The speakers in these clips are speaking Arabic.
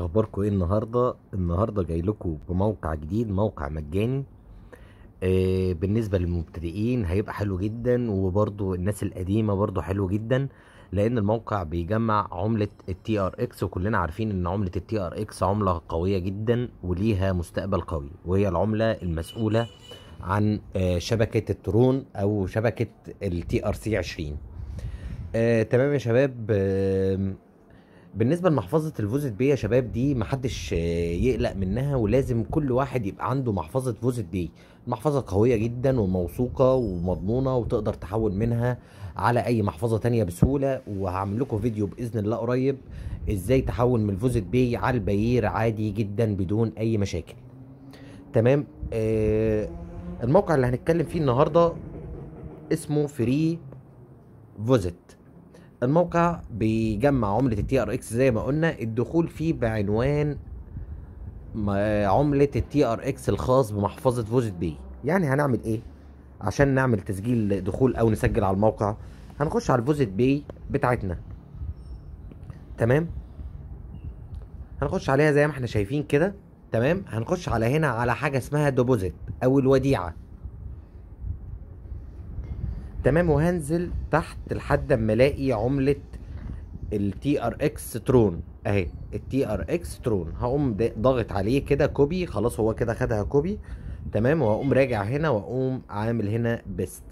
اخباركم ايه النهارده النهارده جاي لكم بموقع جديد موقع مجاني آه بالنسبه للمبتدئين هيبقى حلو جدا وبرده الناس القديمه برده حلو جدا لان الموقع بيجمع عمله التي ار اكس وكلنا عارفين ان عمله التي ار اكس عمله قويه جدا وليها مستقبل قوي وهي العمله المسؤوله عن آه شبكه الترون او شبكه التي ار سي 20 آه تمام يا شباب آه بالنسبه لمحفظه الفوزت بي يا شباب دي محدش يقلق منها ولازم كل واحد يبقى عنده محفظه فوزت بي محفظه قويه جدا وموثوقه ومضمونه وتقدر تحول منها على اي محفظه تانية بسهوله وهعمل لكم فيديو باذن الله قريب ازاي تحول من الفوزت بي على البيير عادي جدا بدون اي مشاكل تمام آه الموقع اللي هنتكلم فيه النهارده اسمه فري فوزت الموقع بيجمع عملة التي ار اكس زي ما قلنا الدخول فيه بعنوان عملة التي ار اكس الخاص بمحفظة فوزت بي يعني هنعمل ايه عشان نعمل تسجيل دخول او نسجل على الموقع هنخش على الفوزيت بي بتاعتنا تمام هنخش عليها زي ما احنا شايفين كده تمام هنخش على هنا على حاجه اسمها دوبوزيت او الوديعه تمام وهنزل تحت لحد اما الاقي عمله التي ار اكس ترون اهي التي ار اكس ترون هقوم ضاغط عليه كده كوبي خلاص هو كده خدها كوبي تمام وهقوم راجع هنا واقوم عامل هنا بيست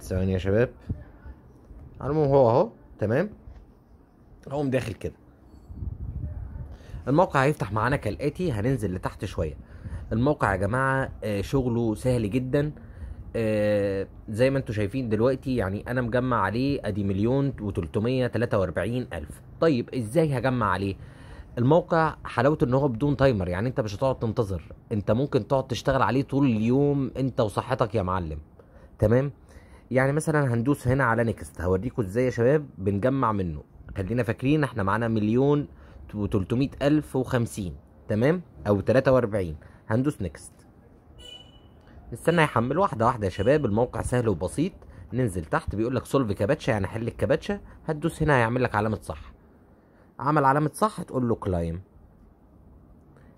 ثواني يا شباب على المهم هو اهو تمام هقوم داخل كده الموقع هيفتح معانا كالاتي هننزل لتحت شويه الموقع يا جماعه آه، شغله سهل جدا آه، زي ما انتم شايفين دلوقتي يعني انا مجمع عليه ادي مليون و343 الف طيب ازاي هجمع عليه الموقع حلاوته ان هو بدون تايمر يعني انت مش هتقعد تنتظر انت ممكن تقعد تشتغل عليه طول اليوم انت وصحتك يا معلم تمام يعني مثلا هندوس هنا على نيكست هوريكم ازاي يا شباب بنجمع منه خلينا فاكرين احنا معانا مليون و300000 و50 تمام او 43 هندوس نكست نستنى يحمل واحده واحده يا شباب الموقع سهل وبسيط ننزل تحت بيقول لك سولف كباتشا يعني حل الكباتشا هتدوس هنا هيعمل لك علامه صح عمل علامه صح تقول له كلايم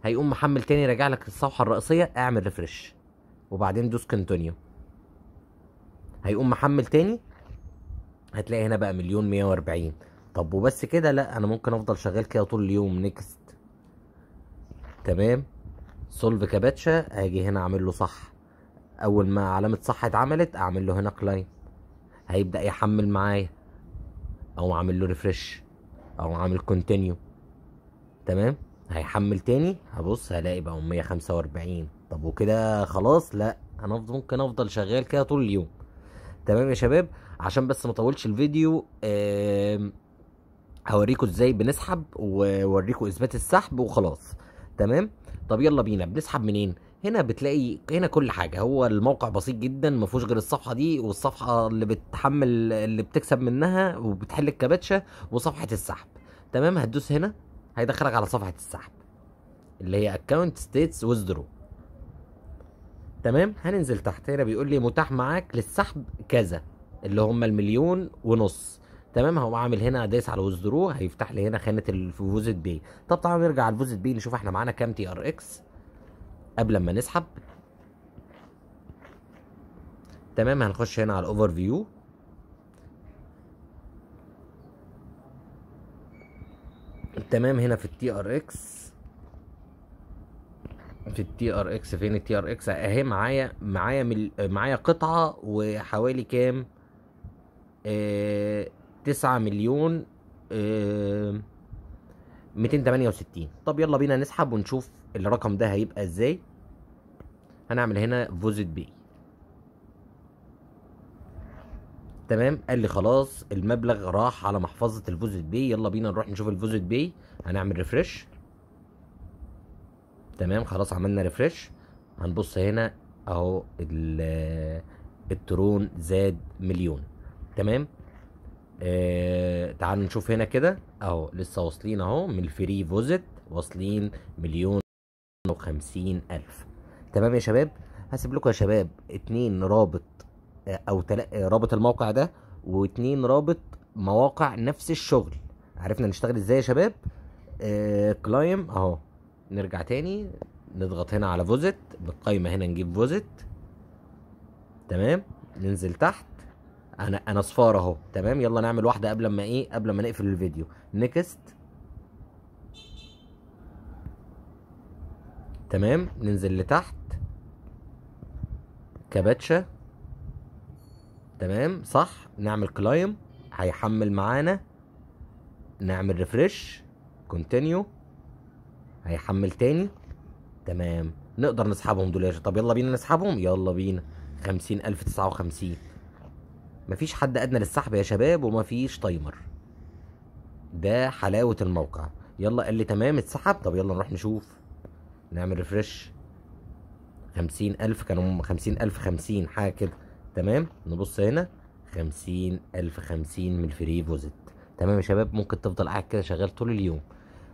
هيقوم محمل تاني راجع لك الصفحه الرئيسيه اعمل ريفرش وبعدين دوس كونتينيو هيقوم محمل تاني هتلاقي هنا بقى مليون 140 طب وبس كده لا انا ممكن افضل شغال كده طول اليوم نيكست تمام سولف كباتشا هاجي هنا اعمل له صح اول ما علامه صح اتعملت اعمل له هنا كلاين هيبدا يحمل معايا او اعمل له ريفرش او اعمل كونتينيو تمام هيحمل تاني هبص هلاقي بقى 145 طب وكده خلاص لا انا ممكن افضل شغال كده طول اليوم تمام يا شباب عشان بس ما اطولش الفيديو آه هوريكم ازاي بنسحب ووريكوا اثبات السحب وخلاص تمام طب يلا بينا بنسحب منين هنا بتلاقي هنا كل حاجه هو الموقع بسيط جدا ما فيهوش غير الصفحه دي والصفحه اللي بتحمل اللي بتكسب منها وبتحل الكباتشه وصفحه السحب تمام هتدوس هنا هيدخلك على صفحه السحب اللي هي اكونت ستيتس وذرو تمام هننزل تحت هنا بيقول لي متاح معاك للسحب كذا اللي هم المليون ونص تمام هقوم عامل هنا دايس على وزدرو هيفتح لي هنا خانه الفوزت بي طب تعالوا نرجع على الفوزت بي نشوف احنا معانا كام تي ار اكس قبل ما نسحب تمام هنخش هنا على الاوفر فيو تمام هنا في التي ار اكس في التي ار اكس فين التي ار اكس اهي معايا معايا معايا قطعه وحوالي كام آه تسعة مليون ميتين تمانية وستين طب يلا بينا نسحب ونشوف الرقم ده هيبقى ازاي هنعمل هنا فوزت بي تمام قال لي خلاص المبلغ راح على محفظة الفوزت بي يلا بينا نروح نشوف الفوزت بي هنعمل ريفرش تمام خلاص عملنا ريفرش هنبص هنا اهو الترون زاد مليون تمام آه تعالوا نشوف هنا كده اهو لسه واصلين اهو من الفري فوزت واصلين مليون وخمسين الف تمام يا شباب هسيب لكم يا شباب اتنين رابط آه، او تل... آه، رابط الموقع ده واتنين رابط مواقع نفس الشغل عرفنا نشتغل ازاي يا شباب آه كلايم اهو نرجع تاني نضغط هنا على فوزت بالقايمه هنا نجيب فوزت تمام ننزل تحت انا انا صفار اهو تمام يلا نعمل واحده قبل ما ايه قبل ما نقفل الفيديو نيكست تمام ننزل لتحت كباتشا تمام صح نعمل كلايم هيحمل معانا نعمل ريفرش كونتينيو هيحمل تاني تمام نقدر نسحبهم دول يا طب يلا بينا نسحبهم يلا بينا خمسين ألف تسعة وخمسين مفيش حد ادنى للسحب يا شباب ومفيش تايمر ده حلاوه الموقع يلا قال لي تمام اتسحب طب يلا نروح نشوف نعمل ريفرش خمسين ألف كانوا خمسين ألف خمسين حاجة كده تمام نبص هنا خمسين ألف خمسين من الفري فوزت تمام يا شباب ممكن تفضل قاعد كده شغال طول اليوم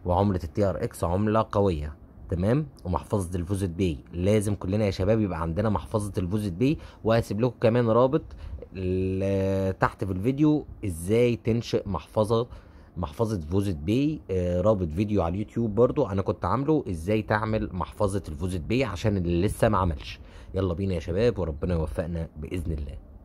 وعملة التي ار اكس عملة قوية تمام ومحفظة الفوزت بي لازم كلنا يا شباب يبقى عندنا محفظة الفوزت بي وهسيب لكم كمان رابط تحت في الفيديو ازاي تنشئ محفظه محفظه فوزت باي آه، رابط فيديو على اليوتيوب برضو انا كنت عامله ازاي تعمل محفظه الفوزت باي عشان اللي لسه ما عملش يلا بينا يا شباب وربنا يوفقنا باذن الله